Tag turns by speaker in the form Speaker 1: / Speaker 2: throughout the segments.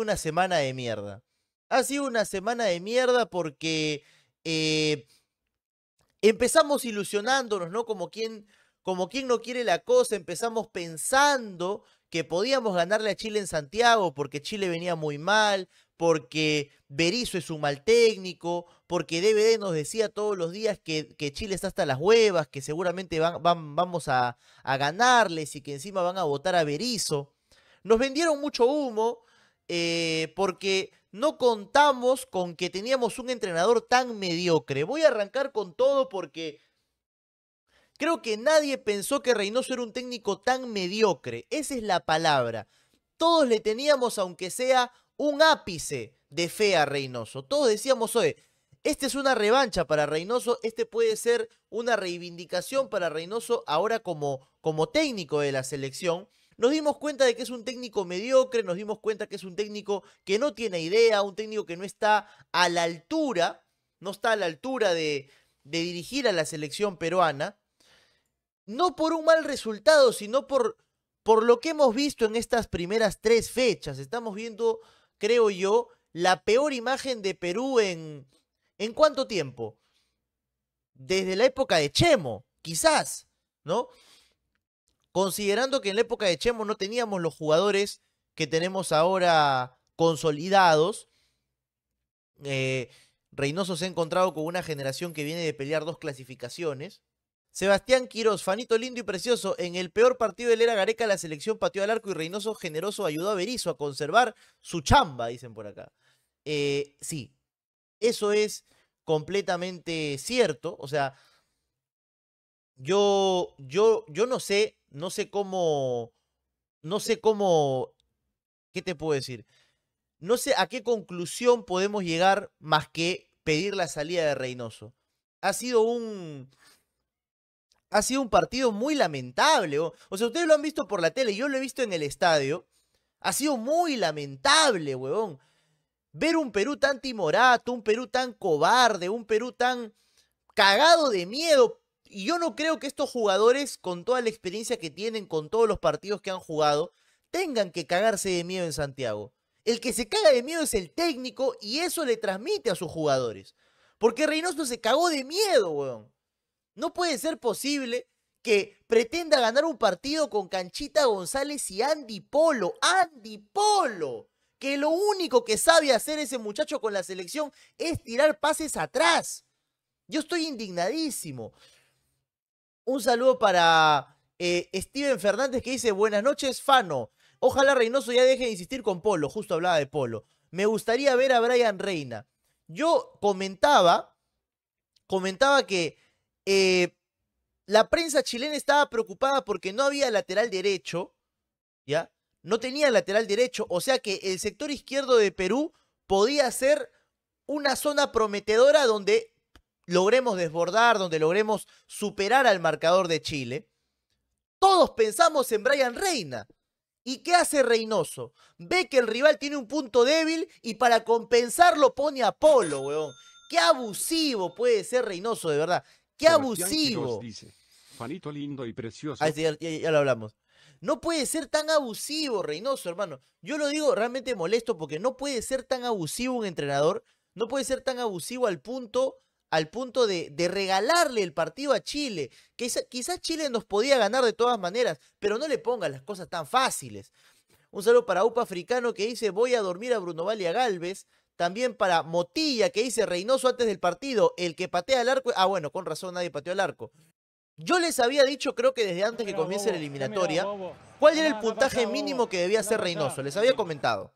Speaker 1: una semana de mierda. Ha sido una semana de mierda porque eh, empezamos ilusionándonos, ¿no? Como quien, como quien no quiere la cosa, empezamos pensando que podíamos ganarle a Chile en Santiago porque Chile venía muy mal, porque Berizzo es un mal técnico, porque DVD nos decía todos los días que, Chile está hasta las huevas, que seguramente van, vamos a, a ganarles y que encima van a votar a Berizzo. Nos vendieron mucho humo, eh, porque no contamos con que teníamos un entrenador tan mediocre. Voy a arrancar con todo porque creo que nadie pensó que Reynoso era un técnico tan mediocre. Esa es la palabra. Todos le teníamos, aunque sea un ápice de fe a Reynoso. Todos decíamos, oye, esta es una revancha para Reynoso, este puede ser una reivindicación para Reynoso ahora como, como técnico de la selección. Nos dimos cuenta de que es un técnico mediocre, nos dimos cuenta que es un técnico que no tiene idea, un técnico que no está a la altura, no está a la altura de, dirigir a la selección peruana, no por un mal resultado, sino por, por lo que hemos visto en estas primeras tres fechas. Estamos viendo, creo yo, la peor imagen de Perú en... ¿En cuánto tiempo? Desde la época de Chemo, quizás, ¿no? considerando que en la época de Chemo no teníamos los jugadores que tenemos ahora consolidados. Eh, Reynoso se ha encontrado con una generación que viene de pelear dos clasificaciones. Sebastián Quirós, Fanito lindo y precioso. En el peor partido del era Gareca, la selección pateó al arco y Reynoso generoso ayudó a Berizo a conservar su chamba, dicen por acá. Eh, sí, eso es completamente cierto. O sea, yo, yo, yo no sé, no sé cómo, no sé cómo, ¿qué te puedo decir? No sé a qué conclusión podemos llegar más que pedir la salida de Reynoso. Ha sido un, ha sido un partido muy lamentable. O, o sea, ustedes lo han visto por la tele, yo lo he visto en el estadio. Ha sido muy lamentable, huevón. Ver un Perú tan timorato, un Perú tan cobarde, un Perú tan cagado de miedo, y yo no creo que estos jugadores, con toda la experiencia que tienen, con todos los partidos que han jugado, tengan que cagarse de miedo en Santiago. El que se caga de miedo es el técnico y eso le transmite a sus jugadores. Porque Reynoso se cagó de miedo, weón. No puede ser posible que pretenda ganar un partido con Canchita González y Andy Polo. Andy Polo. Que lo único que sabe hacer ese muchacho con la selección es tirar pases atrás. Yo estoy indignadísimo. Un saludo para eh, Steven Fernández que dice, buenas noches, Fano. Ojalá Reynoso ya deje de insistir con Polo, justo hablaba de Polo. Me gustaría ver a Brian Reina. Yo comentaba, comentaba que eh, la prensa chilena estaba preocupada porque no había lateral derecho, ¿ya? No tenía lateral derecho, o sea que el sector izquierdo de Perú podía ser una zona prometedora donde logremos desbordar, donde logremos superar al marcador de Chile, todos pensamos en Brian Reina. ¿Y qué hace Reynoso? Ve que el rival tiene un punto débil y para compensarlo pone a Polo, weón. Qué abusivo puede ser Reynoso, de verdad. Qué abusivo. Dice, Fanito lindo y precioso. Ah, ya, lo hablamos. No puede ser tan abusivo, Reynoso, hermano. Yo lo digo realmente molesto porque no puede ser tan abusivo un entrenador. No puede ser tan abusivo al punto al punto de, regalarle el partido a Chile. Quizás Chile nos podía ganar de todas maneras, pero no le pongan las cosas tan fáciles. Un saludo para Upa Africano que dice voy a dormir a Bruno y a Galvez. También para Motilla que dice Reynoso antes del partido, el que patea el arco. Ah, bueno, con razón nadie pateó el arco. Yo les había dicho, creo que desde antes que comience la eh, eliminatoria, cuál era el puntaje mínimo que debía hacer Reynoso. Les había comentado.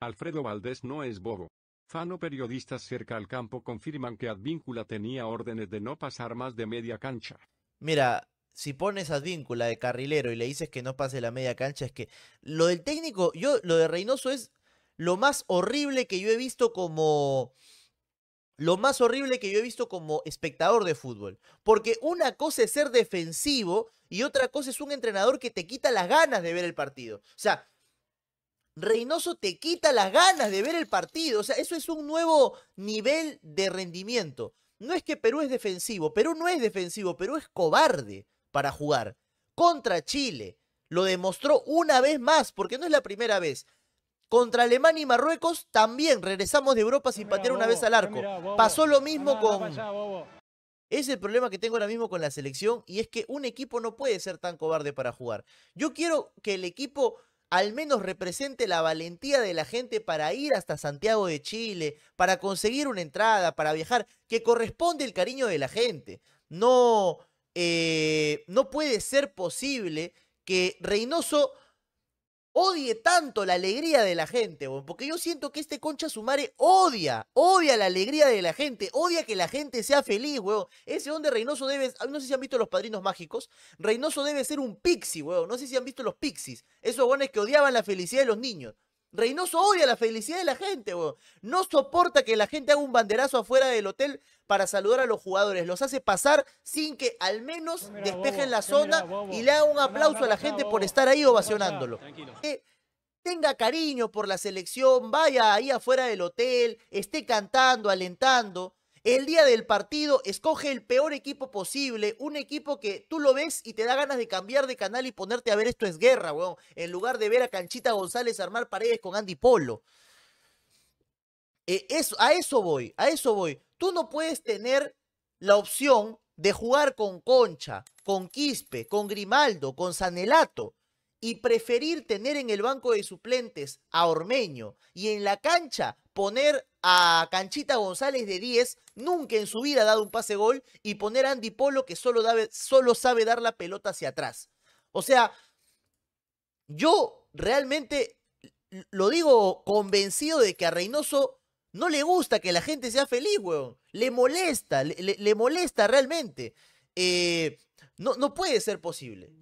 Speaker 2: Alfredo Valdés no es bobo. Fano periodistas cerca al campo confirman que Advíncula
Speaker 1: tenía órdenes de no pasar más de media cancha. Mira, si pones Advíncula de carrilero y le dices que no pase la media cancha, es que lo del técnico, yo lo de Reynoso es lo más horrible que yo he visto como lo más horrible que yo he visto como espectador de fútbol. Porque una cosa es ser defensivo y otra cosa es un entrenador que te quita las ganas de ver el partido. O sea, Reynoso te quita las ganas de ver el partido. O sea, eso es un nuevo nivel de rendimiento. No es que Perú es defensivo, Perú no es defensivo, Perú es cobarde para jugar. Contra Chile, lo demostró una vez más, porque no es la primera vez. Contra Alemania y Marruecos también regresamos de Europa sin patear una vez al arco. Pasó lo mismo con... Es el problema que tengo ahora mismo con la selección y es que un equipo no puede ser tan cobarde para jugar. Yo quiero que el equipo al menos represente la valentía de la gente para ir hasta Santiago de Chile, para conseguir una entrada, para viajar, que corresponde el cariño de la gente. No, eh, no puede ser posible que Reynoso odie tanto la alegría de la gente, weón. Porque yo siento que este concha sumare odia, odia la alegría de la gente, odia que la gente sea feliz, weón. Ese donde Reynoso debe, ah, no sé si han visto los padrinos mágicos, Reynoso debe ser un pixi, weón. No sé si han visto los Pixis, esos weones que odiaban la felicidad de los niños. Reynoso odia la felicidad de la gente, No soporta que la gente haga un banderazo afuera del hotel para saludar a los jugadores. Los hace pasar sin que al menos despejen la zona y le haga un aplauso a la gente por estar ahí ovacionándolo. Que tenga cariño por la selección, vaya ahí afuera del hotel, esté cantando, alentando. El día del partido, escoge el peor equipo posible, un equipo que tú lo ves y te da ganas de cambiar de canal y ponerte a ver esto es guerra, weón, en lugar de ver a Canchita González armar paredes con Andy Polo. Eh, eso, a eso voy, a eso voy. Tú no puedes tener la opción de jugar con Concha, con Quispe, con Grimaldo, con Sanelato y preferir tener en el banco de suplentes a Ormeño y en la cancha poner a Canchita González de 10, nunca en su vida ha dado un pase gol, y poner a Andy Polo que solo, solo sabe dar la pelota hacia atrás. O sea, yo realmente lo digo convencido de que a Reynoso no le gusta que la gente sea feliz, weón. Le molesta, le, molesta realmente. Eh, no, no puede ser posible.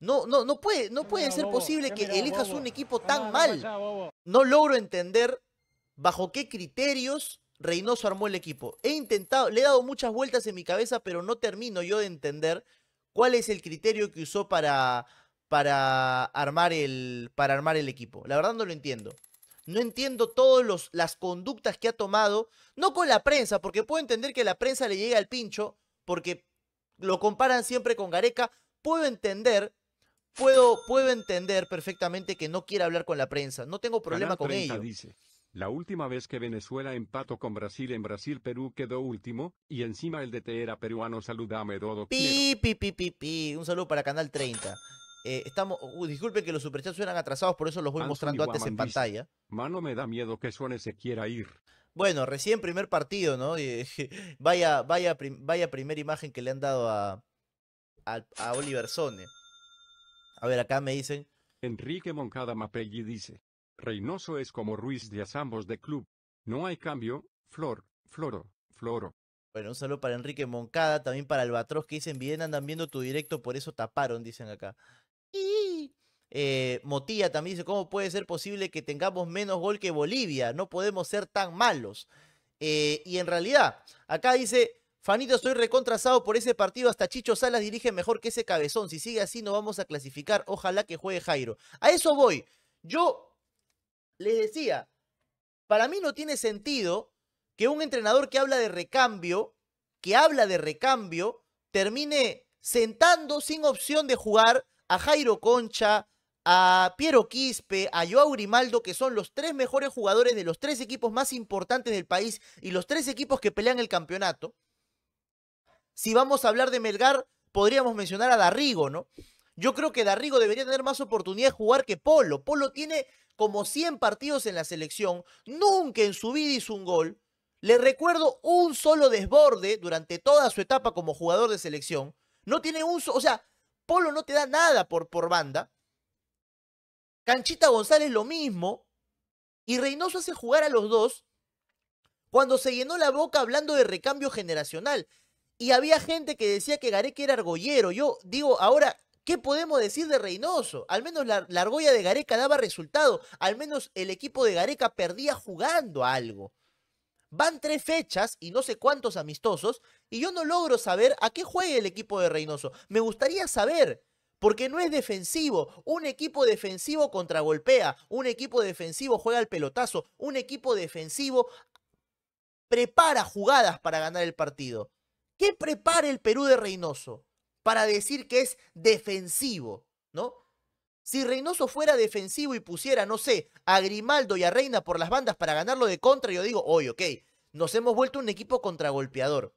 Speaker 1: No, no, puede, no puede ser posible que elijas un equipo tan mal. No, logro entender bajo qué criterios Reynoso armó el equipo. He intentado, le he dado muchas vueltas en mi cabeza, pero no termino yo de entender cuál es el criterio que usó para, para, armar, el, para armar el equipo. La verdad no lo entiendo. No entiendo todas las conductas que ha tomado, no con la prensa, porque puedo entender que la prensa le llega al pincho, porque lo comparan siempre con Gareca. Puedo entender puedo, puedo entender perfectamente que no quiera hablar con la prensa. No tengo problema Canal con 30 ello.
Speaker 2: Dice, la última vez que Venezuela empató con Brasil en Brasil, Perú quedó último, y
Speaker 1: encima el DT era peruano. Saludame, Dodo. Pi, pi, pi, pi, pi. Un saludo para Canal 30. Eh, estamos, uh, Disculpe disculpen que los superchats suenan atrasados, por eso los voy mostrando antes en pantalla. Mano, me da miedo que suene se quiera ir. Bueno, recién primer partido, ¿no? vaya, vaya, vaya primera imagen que le han dado a, a, a Oliver Sone.
Speaker 2: A ver, acá me dicen. Enrique Moncada Mapelli dice. Reynoso es como Ruiz
Speaker 1: de Azambos de club. No hay cambio, Flor, Floro, Floro. Bueno, un saludo para Enrique Moncada, también para Albatros que dicen, bien andan viendo tu directo, por eso taparon, dicen acá. Y eh, Motilla también dice, ¿cómo puede ser posible que tengamos menos gol que Bolivia? No podemos ser tan malos. Eh, y en realidad, acá dice, Fanito, estoy recontrasado por ese partido. Hasta Chicho Salas dirige mejor que ese cabezón. Si sigue así, no vamos a clasificar. Ojalá que juegue Jairo. A eso voy. Yo les decía, para mí no tiene sentido que un entrenador que habla de recambio, que habla de recambio, termine sentando sin opción de jugar a Jairo Concha, a Piero Quispe, a Joao Grimaldo, que son los tres mejores jugadores de los tres equipos más importantes del país y los tres equipos que pelean el campeonato, si vamos a hablar de Melgar, podríamos mencionar a Darrigo, ¿no? Yo creo que Darrigo debería tener más oportunidad de jugar que Polo. Polo tiene como 100 partidos en la selección, nunca en su vida hizo un gol. Le recuerdo un solo desborde durante toda su etapa como jugador de selección. No tiene un, o sea, Polo no te da nada por, por banda. Canchita González lo mismo. Y Reynoso hace jugar a los dos cuando se llenó la boca hablando de recambio generacional. Y había gente que decía que Gareca era argollero. Yo digo, ahora, ¿Qué podemos decir de Reynoso? Al menos la, argolla de Gareca daba resultado. Al menos el equipo de Gareca perdía jugando algo. Van tres fechas y no sé cuántos amistosos y yo no logro saber a qué juega el equipo de Reynoso. Me gustaría saber, porque no es defensivo. Un equipo defensivo contragolpea, un equipo defensivo juega al pelotazo, un equipo defensivo prepara jugadas para ganar el partido. ¿Qué prepara el Perú de Reynoso para decir que es defensivo? ¿No? Si Reynoso fuera defensivo y pusiera, no sé, a Grimaldo y a Reina por las bandas para ganarlo de contra, yo digo, oye, ok, nos hemos vuelto un equipo contragolpeador.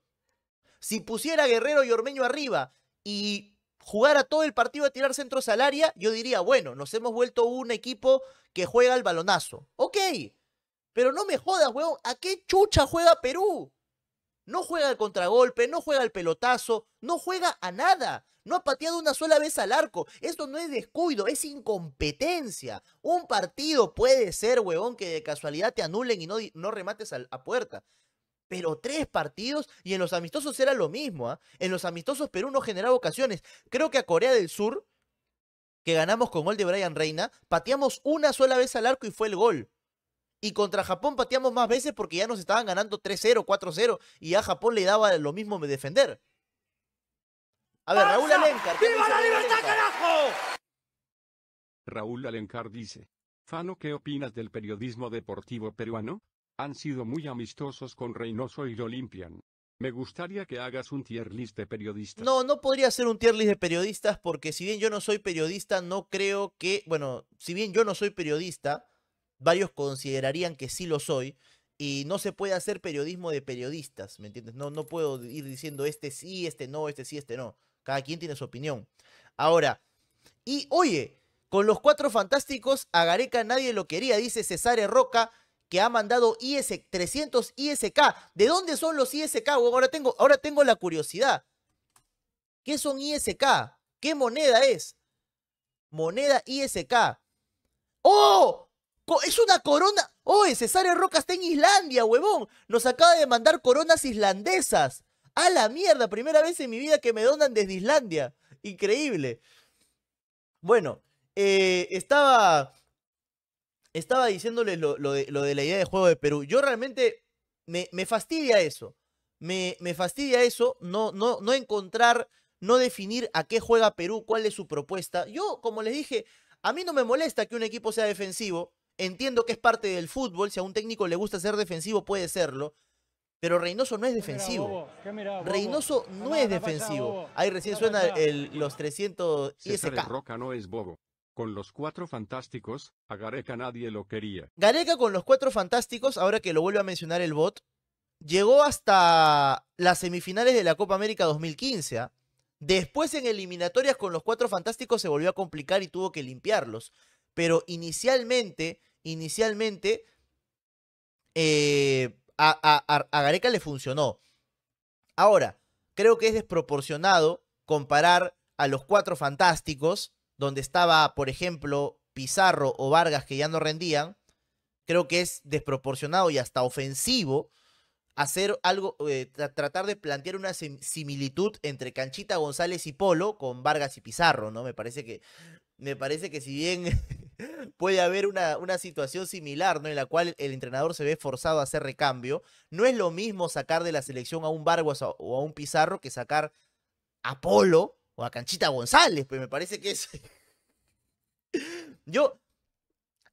Speaker 1: Si pusiera a Guerrero y Ormeño arriba y jugara todo el partido a tirar centros al área, yo diría, bueno, nos hemos vuelto un equipo que juega al balonazo. Ok, pero no me jodas, weón, ¿a qué chucha juega Perú? No juega al contragolpe, no juega al pelotazo, no juega a nada. No ha pateado una sola vez al arco. Esto no es descuido, es incompetencia. Un partido puede ser, huevón, que de casualidad te anulen y no, no remates a, puerta. Pero tres partidos y en los amistosos era lo mismo. ¿ah? En los amistosos Perú no generaba ocasiones. Creo que a Corea del Sur, que ganamos con gol de Brian Reina, pateamos una sola vez al arco y fue el gol. Y contra Japón pateamos más veces porque ya nos estaban ganando 3-0, 4-0 y a Japón le daba lo mismo defender. A ver, Raúl Alencar. ¡Viva la libertad, carajo!
Speaker 2: Raúl Alencar dice, Fano, ¿qué opinas del periodismo deportivo peruano? Han sido muy amistosos con Reynoso y lo limpian. Me gustaría que hagas un tier list de periodistas.
Speaker 1: No, no podría hacer un tier list de periodistas porque si bien yo no soy periodista, no creo que, bueno, si bien yo no soy periodista, varios considerarían que sí lo soy, y no se puede hacer periodismo de periodistas, ¿me entiendes? No, no puedo ir diciendo este sí, este no, este sí, este no. Cada quien tiene su opinión. Ahora, y oye, con los cuatro fantásticos, a Gareca nadie lo quería, dice Cesare Roca, que ha mandado IS 300 ISK. ¿De dónde son los ISK? Ahora tengo, ahora tengo la curiosidad. ¿Qué son ISK? ¿Qué moneda es? Moneda ISK. ¡Oh! Es una corona. Oye, Cesario Roca está en Islandia, huevón. Nos acaba de mandar coronas islandesas. A la mierda, primera vez en mi vida que me donan desde Islandia. Increíble. Bueno, eh, estaba. Estaba diciéndoles lo, de, lo, de, la idea de juego de Perú. Yo realmente me, me fastidia eso. Me, me, fastidia eso, no, no, no encontrar, no definir a qué juega Perú, cuál es su propuesta. Yo, como les dije, a mí no me molesta que un equipo sea defensivo, Entiendo que es parte del fútbol, si a un técnico le gusta ser defensivo puede serlo, pero Reynoso no es defensivo. Reynoso no, es defensivo. Ahí recién suena los 300 y Roca
Speaker 2: no es bobo. Con los cuatro fantásticos, a Gareca nadie lo quería.
Speaker 1: Gareca con los cuatro fantásticos, ahora que lo vuelve a mencionar el bot, llegó hasta las semifinales de la Copa América 2015. ¿ah? Después en eliminatorias con los cuatro fantásticos se volvió a complicar y tuvo que limpiarlos. Pero inicialmente inicialmente eh, a, Gareca le funcionó. Ahora, creo que es desproporcionado comparar a los cuatro fantásticos, donde estaba, por ejemplo, Pizarro o Vargas que ya no rendían. Creo que es desproporcionado y hasta ofensivo hacer algo, eh, tratar de plantear una similitud entre Canchita González y Polo con Vargas y Pizarro, ¿no? Me parece que, me parece que si bien puede haber una, situación similar, ¿no? En la cual el entrenador se ve forzado a hacer recambio. No es lo mismo sacar de la selección a un Vargas o a un Pizarro que sacar a Polo o a Canchita González, pues me parece que es... Yo,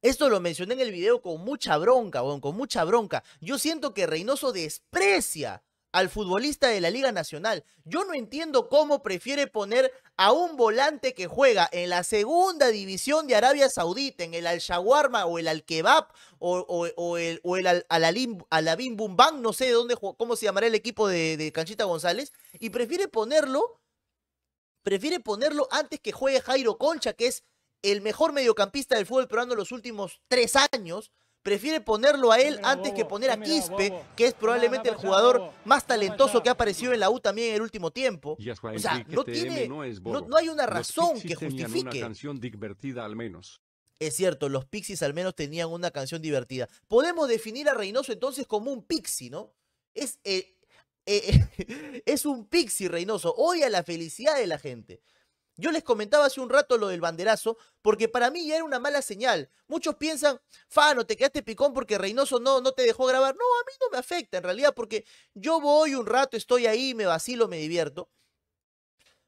Speaker 1: esto lo mencioné en el video con mucha bronca, con mucha bronca. Yo siento que Reynoso desprecia al futbolista de la Liga Nacional. Yo no entiendo cómo prefiere poner a un volante que juega en la segunda división de Arabia Saudita, en el Al-Shawarma o el Al-Kebab o, el, o el al alim Bumbang, no sé de dónde, cómo se llamará el equipo de, de Canchita González, y prefiere ponerlo, prefiere ponerlo antes que juegue Jairo Concha, que es el mejor mediocampista del fútbol peruano los últimos tres años, prefiere ponerlo a él antes que poner a Quispe, que es probablemente el jugador más talentoso que ha aparecido en la U también en el último tiempo. O sea, no hay una razón que justifique. Es cierto, los Pixies al menos tenían una canción divertida. Podemos definir a Reynoso entonces como un Pixie, ¿no? Es, eh, eh, es un Pixie Reynoso, a la felicidad de la gente. Yo les comentaba hace un rato lo del banderazo, porque para mí ya era una mala señal. Muchos piensan, no te quedaste picón porque Reynoso no, no te dejó grabar. No, a mí no me afecta en realidad, porque yo voy un rato, estoy ahí, me vacilo, me divierto.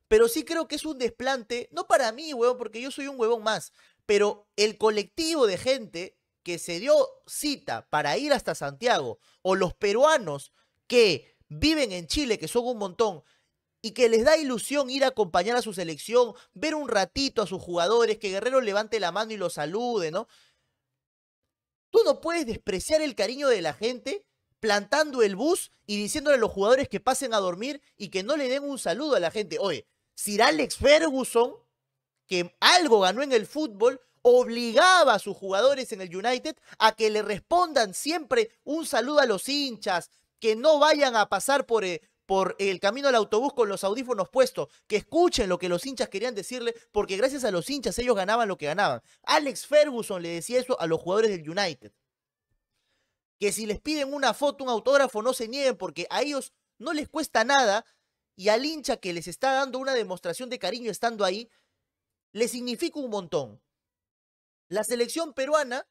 Speaker 1: Pero sí creo que es un desplante, no para mí, huevón, porque yo soy un huevón más, pero el colectivo de gente que se dio cita para ir hasta Santiago, o los peruanos que viven en Chile, que son un montón, y que les da ilusión ir a acompañar a su selección, ver un ratito a sus jugadores, que Guerrero levante la mano y los salude, ¿no? Tú no puedes despreciar el cariño de la gente plantando el bus y diciéndole a los jugadores que pasen a dormir y que no le den un saludo a la gente. Oye, Sir Alex Ferguson, que algo ganó en el fútbol, obligaba a sus jugadores en el United a que le respondan siempre un saludo a los hinchas, que no vayan a pasar por, eh, por el camino al autobús con los audífonos puestos, que escuchen lo que los hinchas querían decirle, porque gracias a los hinchas ellos ganaban lo que ganaban. Alex Ferguson le decía eso a los jugadores del United. Que si les piden una foto, un autógrafo, no se nieguen, porque a ellos no les cuesta nada y al hincha que les está dando una demostración de cariño estando ahí, le significa un montón. La selección peruana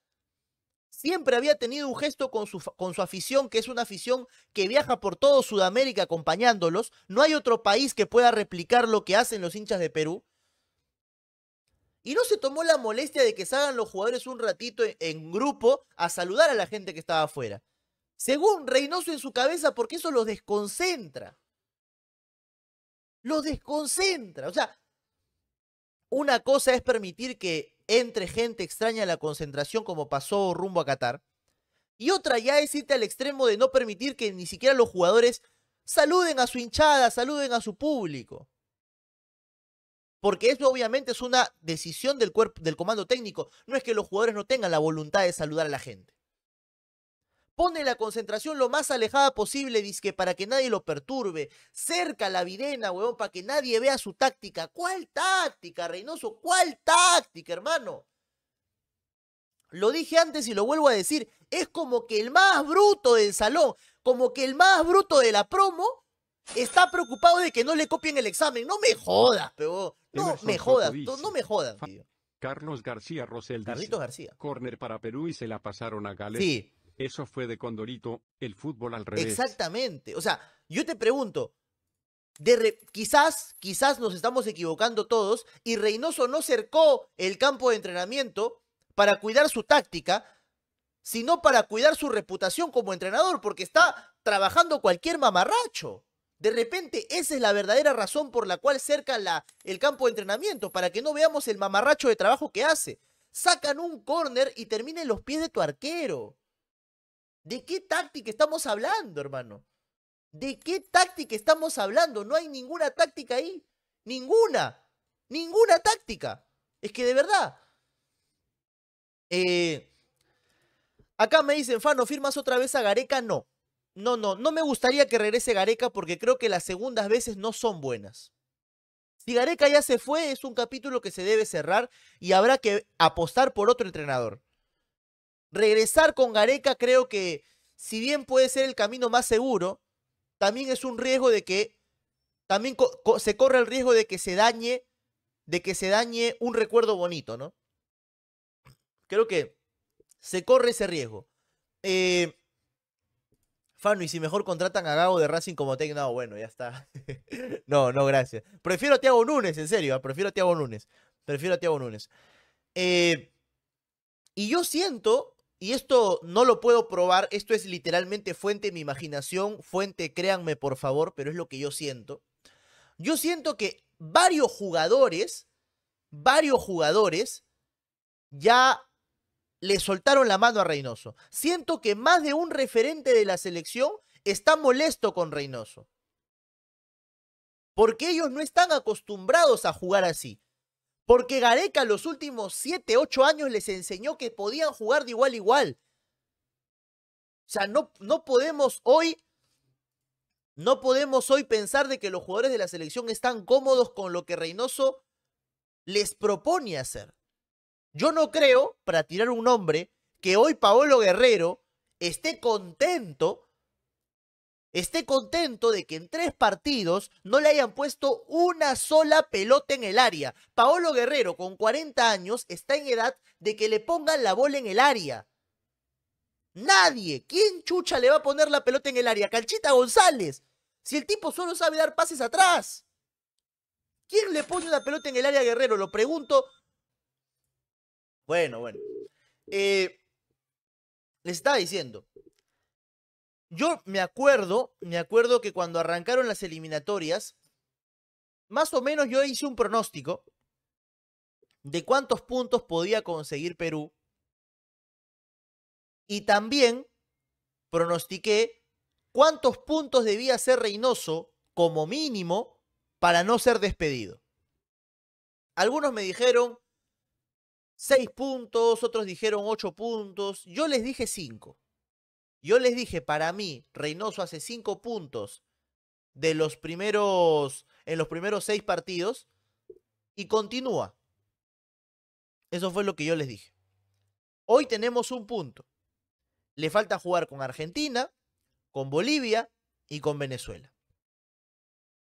Speaker 1: siempre había tenido un gesto con su, afición, que es una afición que viaja por todo Sudamérica acompañándolos. No hay otro país que pueda replicar lo que hacen los hinchas de Perú. Y no se tomó la molestia de que salgan los jugadores un ratito e, en, grupo a saludar a la gente que estaba afuera. Según Reynoso en su cabeza, porque eso los desconcentra. Los desconcentra. O sea, una cosa es permitir que entre gente extraña a la concentración como pasó rumbo a Qatar. Y otra ya es irte al extremo de no permitir que ni siquiera los jugadores saluden a su hinchada, saluden a su público. Porque eso obviamente es una decisión del, cuerpo, del comando técnico. No es que los jugadores no tengan la voluntad de saludar a la gente pone la concentración lo más alejada posible, disque para que nadie lo perturbe, cerca la videna, huevón, para que nadie vea su táctica. ¿Cuál táctica, Reynoso? ¿Cuál táctica, hermano? Lo dije antes y lo vuelvo a decir, es como que el más bruto del salón, como que el más bruto de la promo, está preocupado de que no le copien el examen. No me jodas, pero No me jodas, no me jodas,
Speaker 2: tío. Carlos García rosel Carlitos García. Corner para Perú y se la pasaron a Gales. Sí. Eso fue de Condorito, el fútbol al revés.
Speaker 1: Exactamente. O sea, yo te pregunto, de quizás, quizás nos estamos equivocando todos y Reynoso no cercó el campo de entrenamiento para cuidar su táctica, sino para cuidar su reputación como entrenador, porque está trabajando cualquier mamarracho. De repente, esa es la verdadera razón por la cual cerca la, el campo de entrenamiento, para que no veamos el mamarracho de trabajo que hace. Sacan un córner y terminen los pies de tu arquero. ¿De qué táctica estamos hablando, hermano? ¿De qué táctica estamos hablando? No hay ninguna táctica ahí. Ninguna. Ninguna táctica. Es que de verdad. Eh, acá me dicen, Fano, ¿firmas otra vez a Gareca? No. No, no. No me gustaría que regrese Gareca porque creo que las segundas veces no son buenas. Si Gareca ya se fue, es un capítulo que se debe cerrar y habrá que apostar por otro entrenador regresar con Gareca creo que, si bien puede ser el camino más seguro, también es un riesgo de que, también se corre el riesgo de que se dañe, de que se dañe un recuerdo bonito, ¿no? Creo que se corre ese riesgo. Eh, Fano, y si mejor contratan a Gago de Racing como técnico, bueno, ya está. no, no, gracias. Prefiero a Tiago Nunes, en serio, ¿ah? prefiero a Tiago Nunes. Prefiero a Tiago Nunes. Eh, y yo siento y esto no lo puedo probar, esto es literalmente fuente de mi imaginación, fuente, créanme por favor, pero es lo que yo siento. Yo siento que varios jugadores, varios jugadores ya le soltaron la mano a Reynoso. Siento que más de un referente de la selección está molesto con Reynoso. Porque ellos no están acostumbrados a jugar así. Porque Gareca los últimos 7, 8 años les enseñó que podían jugar de igual a igual. O sea, no, no podemos hoy no podemos hoy pensar de que los jugadores de la selección están cómodos con lo que Reynoso les propone hacer. Yo no creo, para tirar un nombre, que hoy Paolo Guerrero esté contento esté contento de que en tres partidos no le hayan puesto una sola pelota en el área. Paolo Guerrero, con 40 años, está en edad de que le pongan la bola en el área. Nadie. ¿Quién chucha le va a poner la pelota en el área? Calchita González. Si el tipo solo sabe dar pases atrás. ¿Quién le pone la pelota en el área Guerrero? Lo pregunto. Bueno, bueno. Eh, les estaba diciendo. Yo me acuerdo, me acuerdo que cuando arrancaron las eliminatorias, más o menos yo hice un pronóstico de cuántos puntos podía conseguir Perú. Y también pronostiqué cuántos puntos debía ser Reynoso como mínimo para no ser despedido. Algunos me dijeron seis puntos, otros dijeron ocho puntos, yo les dije cinco. Yo les dije, para mí, Reynoso hace cinco puntos de los primeros, en los primeros seis partidos y continúa. Eso fue lo que yo les dije. Hoy tenemos un punto. Le falta jugar con Argentina, con Bolivia y con Venezuela.